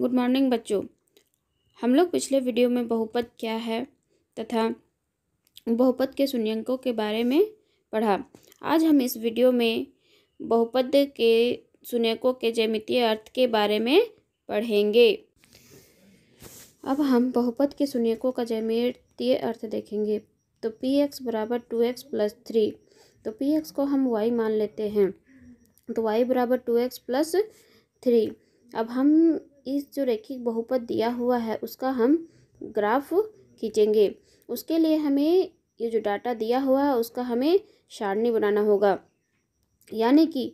good morning बच्चों हम लोग पिछले वीडियो में बहुपद क्या है तथा बहुपद के शून्यंकों के बारे में पढ़ा आज हम इस वीडियो में बहुपद के शून्यकों के जैमितीय अर्थ के बारे में पढ़ेंगे अब हम बहुपद के शून्यकों का जैमितीय अर्थ देखेंगे तो पी एक्स बराबर टू एक्स प्लस थ्री तो पी एक्स को हम वाई मान लेते हैं तो वाई बराबर टू एक्स प्लस थ्री अब हम इस जो रैखिक बहुपद दिया हुआ है उसका हम ग्राफ खींचेंगे उसके लिए हमें ये जो डाटा दिया हुआ है उसका हमें सारणी बनाना होगा यानी कि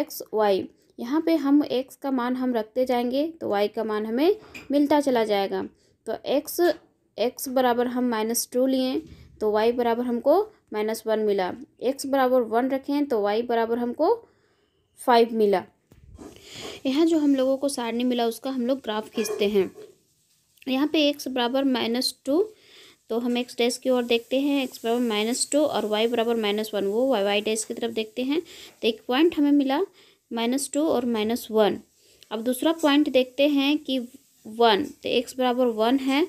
एक्स वाई यहाँ पे हम एक्स का मान हम रखते जाएंगे तो वाई का मान हमें मिलता चला जाएगा तो एक्स एक्स बराबर हम माइनस टू लिए तो वाई बराबर हमको माइनस वन मिला एक्स बराबर वन रखें तो वाई बराबर हमको फाइव मिला यहाँ जो हम लोगों को सारणी मिला उसका हम लोग ग्राफ खींचते हैं यहाँ पे एक्स बराबर माइनस टू तो हम एक्स डैश की ओर देखते हैं एक्स बराबर माइनस टू और वाई बराबर माइनस वन वो वाई वाई डैश की तरफ देखते हैं तो एक पॉइंट हमें मिला माइनस टू और माइनस वन अब दूसरा पॉइंट देखते हैं कि वन तो एक्स बराबर वन है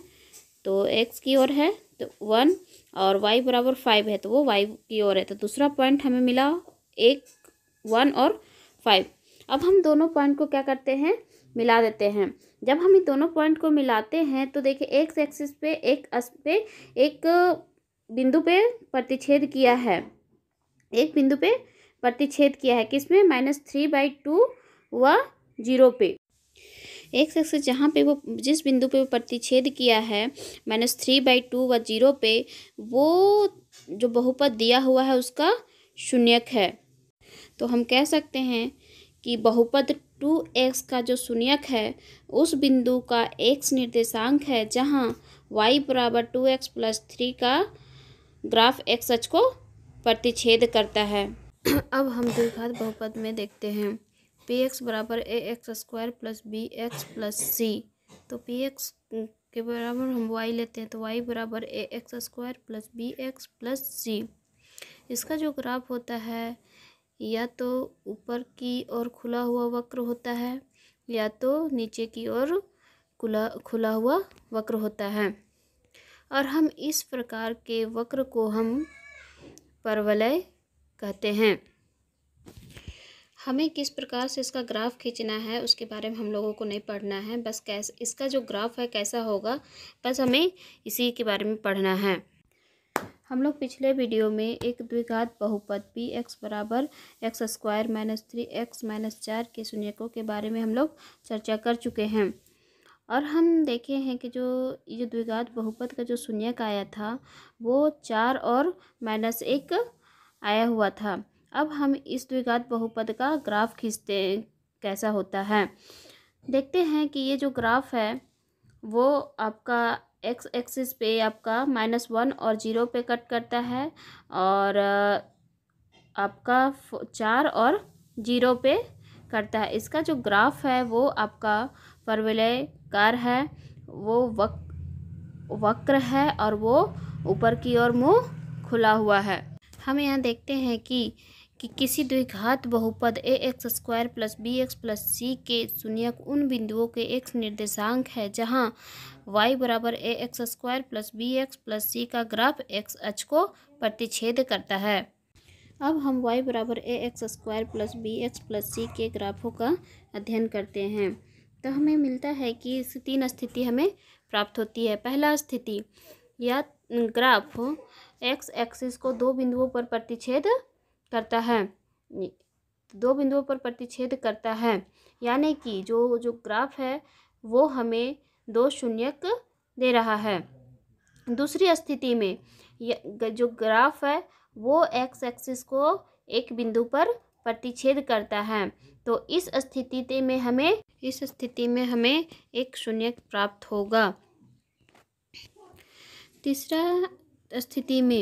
तो एक्स की ओर है तो वन और वाई बराबर फाइव है तो वो वाई की ओर है तो दूसरा पॉइंट हमें मिला एक वन और फाइव अब हम दोनों पॉइंट को क्या करते हैं मिला देते हैं जब हम इन दोनों पॉइंट को मिलाते हैं तो देखिए एक एक्सिस पे एक अस पे एक बिंदु पे प्रतिच्छेद किया है एक बिंदु पे प्रतिच्छेद किया है किसमें माइनस थ्री बाई टू व जीरो पे एक एक्सिस जहाँ पे वो जिस बिंदु पे वो प्रतिच्छेद किया है माइनस थ्री बाई टू व जीरो पे वो जो बहुपद दिया हुआ है उसका शून्यक है तो हम कह सकते हैं कि बहुपद टू एक्स का जो शून्यक है उस बिंदु का एक्स निर्देशांक है जहाँ वाई बराबर टू एक्स प्लस थ्री का ग्राफ एक्स अच को प्रतिच्छेद करता है अब हम द्विघात बहुपद में देखते हैं पी एक्स बराबर a x square plus b x plus c तो पी एक्स के बराबर हम वाई लेते हैं तो वाई बराबर a x square plus b x plus c इसका जो ग्राफ होता है या तो ऊपर की ओर खुला हुआ वक्र होता है या तो नीचे की ओर खुला खुला हुआ वक्र होता है और हम इस प्रकार के वक्र को हम परवलय कहते हैं हमें किस प्रकार से इसका ग्राफ खींचना है उसके बारे में हम लोगों को नहीं पढ़ना है बस कैसे इसका जो ग्राफ है कैसा होगा बस हमें इसी के बारे में पढ़ना है हम लोग पिछले वीडियो में एक द्विघात बहुपद पी एक्स बराबर x square minus three x minus चार के शून्यकों के बारे में हम लोग चर्चा कर चुके हैं और हम देखे हैं कि जो ये द्विघात बहुपद का जो शून्यक आया था वो चार और माइनस एक आया हुआ था अब हम इस द्विघात बहुपद का ग्राफ खींचते कैसा होता है देखते हैं कि ये जो ग्राफ है वो आपका एक्स एक्सिस पे आपका माइनस वन और जीरो पे कट करता है और आपका चार और जीरो पे करता है इसका जो ग्राफ है वो आपका कार है वो वक वक्र है और वो ऊपर की ओर मुंह खुला हुआ है हम यहाँ देखते हैं कि कि किसी द्विघात बहुपद a x square plus b x plus c के शून्यक उन बिंदुओं के एक्स निर्देशांक है जहां वाई बराबर a x square plus b x plus c का ग्राफ एक्स एच को प्रतिच्छेद करता है अब हम y बराबर a x square plus b x plus c के ग्राफों का अध्ययन करते हैं तो हमें मिलता है कि इस तीन स्थिति हमें प्राप्त होती है पहला स्थिति या ग्राफ एक्स एक्सिस को दो बिंदुओं पर प्रतिच्छेद करता है दो बिंदुओं पर प्रतिच्छेद करता है यानी कि जो जो ग्राफ है वो हमें दो शून्यक दे रहा है दूसरी स्थिति में जो ग्राफ है वो एक्स एक्सिस को एक बिंदु पर प्रतिच्छेद करता है तो इस स्थिति में हमें इस स्थिति में हमें एक शून्य प्राप्त होगा तीसरा स्थिति में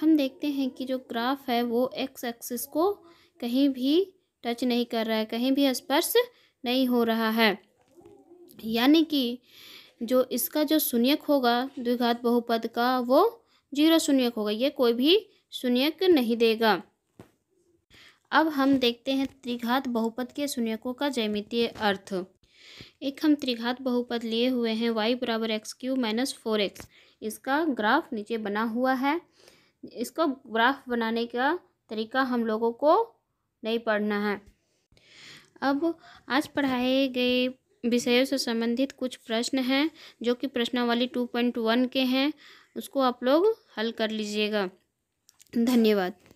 हम देखते हैं कि जो ग्राफ है वो एक्स एक्सिस को कहीं भी टच नहीं कर रहा है कहीं भी स्पर्श नहीं हो रहा है यानी कि जो इसका जो शून्यक होगा द्विघात बहुपद का वो जीरो शून्यक होगा ये कोई भी शून्यक नहीं देगा अब हम देखते हैं त्रिघात बहुपद के शून्यकों का जैमितीय अर्थ एक हम त्रिघात बहुपद लिए हुए हैं वाई बराबर x cube minus four x इसका ग्राफ नीचे बना हुआ है इसको ग्राफ बनाने का तरीका हम लोगों को नहीं पढ़ना है अब आज पढ़ाए गए विषयों से संबंधित कुछ प्रश्न हैं जो कि प्रश्नावली टू पॉइंट वन के हैं उसको आप लोग हल कर लीजिएगा धन्यवाद